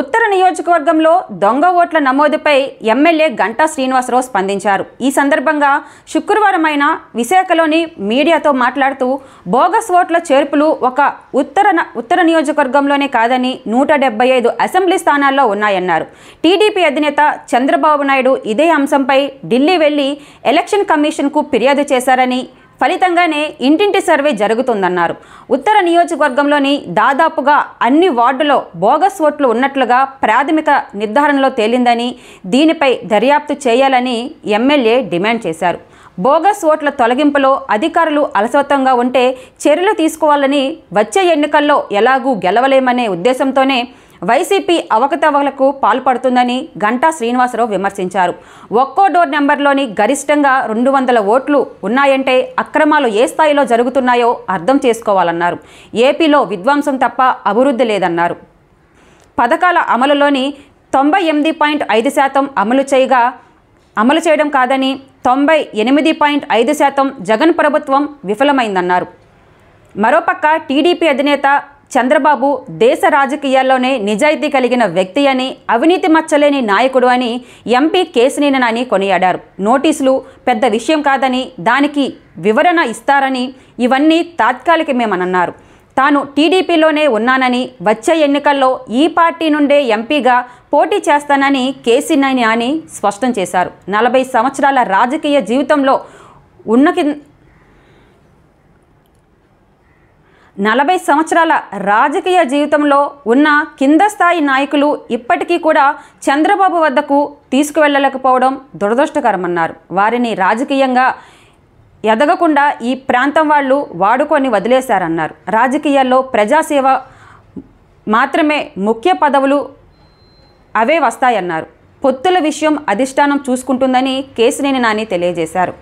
ఉత్తర నియోజకవర్గంలో దొంగ ఓట్ల నమోదుపై ఎమ్మెల్యే గంటా శ్రీనివాసరావు స్పందించారు ఈ సందర్భంగా శుక్రవారం ఆయన విశాఖలోని మీడియాతో మాట్లాడుతూ బోగస్ ఓట్ల చేర్పులు ఒక ఉత్తర ఉత్తర నియోజకవర్గంలోనే కాదని నూట డెబ్బై ఐదు అసెంబ్లీ స్థానాల్లో ఉన్నాయన్నారు టీడీపీ అధినేత చంద్రబాబు నాయుడు ఇదే అంశంపై ఢిల్లీ వెళ్లి ఎలక్షన్ కమిషన్కు ఫిర్యాదు చేశారని ఫలితంగానే ఇంటింటి సర్వే జరుగుతుందన్నారు ఉత్తర నియోజకవర్గంలోని దాదాపుగా అన్ని వార్డులో బోగస్ ఓట్లు ఉన్నట్లుగా ప్రాథమిక నిర్ధారణలో తేలిందని దీనిపై దర్యాప్తు చేయాలని ఎమ్మెల్యే డిమాండ్ చేశారు బోగస్ ఓట్ల తొలగింపులో అధికారులు అలసత్వంగా ఉంటే చర్యలు తీసుకోవాలని వచ్చే ఎన్నికల్లో ఎలాగూ గెలవలేమనే ఉద్దేశంతోనే వైసీపీ అవకతవకలకు పాల్పడుతుందని గంటా శ్రీనివాసరావు విమర్శించారు ఒక్కో డోర్ నెంబర్లోని గరిష్టంగా రెండు వందల ఓట్లు ఉన్నాయంటే అక్రమాలు ఏ స్థాయిలో జరుగుతున్నాయో అర్థం చేసుకోవాలన్నారు ఏపీలో విధ్వంసం తప్ప అభివృద్ధి లేదన్నారు పథకాల అమలులోని తొంభై ఎనిమిది పాయింట్ ఐదు శాతం అమలు చేయగా అమలు చేయడం కాదని తొంభై ఎనిమిది పాయింట్ ఐదు శాతం జగన్ ప్రభుత్వం విఫలమైందన్నారు మరోపక్క టీడీపీ అధినేత చంద్రబాబు దేశ రాజకీయాల్లోనే నిజాయితీ కలిగిన వ్యక్తి అని అవినీతి మచ్చలేని నాయకుడు అని ఎంపీ కేశినేని నాని కొనియాడారు నోటీసులు పెద్ద విషయం కాదని దానికి వివరణ ఇస్తారని ఇవన్నీ తాత్కాలికమేమనన్నారు తాను టీడీపీలోనే ఉన్నానని వచ్చే ఎన్నికల్లో ఈ పార్టీ నుండే ఎంపీగా పోటీ చేస్తానని కేసీనాని అని స్పష్టం చేశారు నలభై సంవత్సరాల రాజకీయ జీవితంలో ఉన్న నలభై సంవత్సరాల రాజకీయ జీవితంలో ఉన్న కింద స్థాయి నాయకులు ఇప్పటికీ కూడా చంద్రబాబు వద్దకు తీసుకువెళ్ళలేకపోవడం దురదృష్టకరమన్నారు వారిని రాజకీయంగా ఎదగకుండా ఈ ప్రాంతం వాళ్ళు వాడుకొని వదిలేశారన్నారు రాజకీయాల్లో ప్రజాసేవ మాత్రమే ముఖ్య పదవులు అవే వస్తాయన్నారు పొత్తుల విషయం అధిష్టానం చూసుకుంటుందని కేశినేని నాని తెలియజేశారు